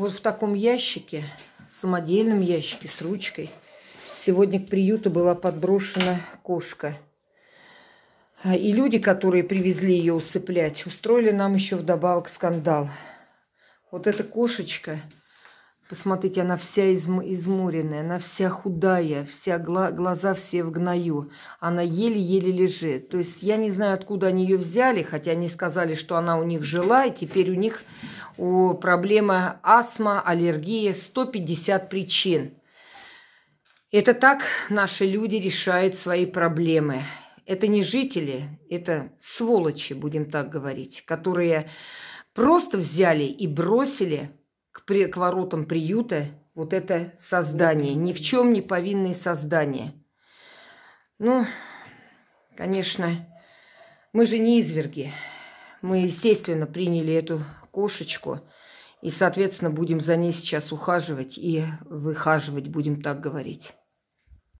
вот в таком ящике, самодельном ящике с ручкой. Сегодня к приюту была подброшена кошка. А, и люди, которые привезли ее усыплять, устроили нам еще вдобавок скандал. Вот эта кошечка Посмотрите, она вся изм- измуренная, она вся худая, вся гла- глаза все в гною. Она еле-еле лежит. То есть я не знаю, откуда они ее взяли, хотя они сказали, что она у них жила, и теперь у них у проблема астма, аллергия, 150 причин. Это так наши люди решают свои проблемы. Это не жители, это сволочи, будем так говорить, которые просто взяли и бросили к, при, к воротам приюта вот это создание, ни в чем не повинные создания. Ну, конечно, мы же не изверги. Мы, естественно, приняли эту кошечку и, соответственно, будем за ней сейчас ухаживать и выхаживать, будем так говорить.